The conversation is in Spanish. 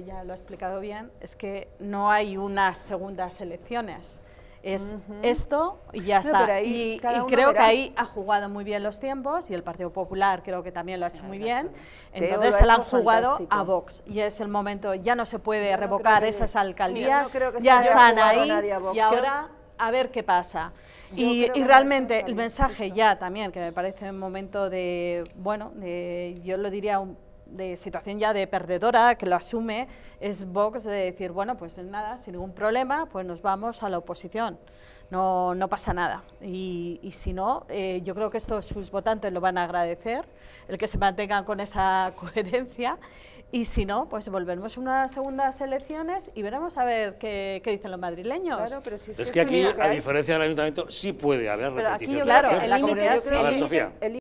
ya lo ha explicado bien, es que no hay unas segundas elecciones. Es esto y ya está. y, creo que ahí ha jugado muy bien los tiempos y el Partido Popular creo que también lo ha hecho muy bien. Entonces se la han jugado a Vox y es el momento, ya no se puede revocar esas alcaldías, ya están ahí y ahora a ver qué pasa. y, realmente el mensaje ya también, que me parece un momento de, bueno, de, yo lo diría un de situación ya de perdedora, que lo asume, es Vox de decir, bueno, pues nada, sin ningún problema, pues nos vamos a la oposición, no, no pasa nada. Y, si no, eh, yo creo que estos sus votantes lo van a agradecer, el que se mantengan con esa coherencia, y si no, pues volvemos a unas segundas elecciones y veremos a ver qué, dicen los madrileños. es, que, aquí, a diferencia del ayuntamiento, sí puede haber repetición. de la Sofía.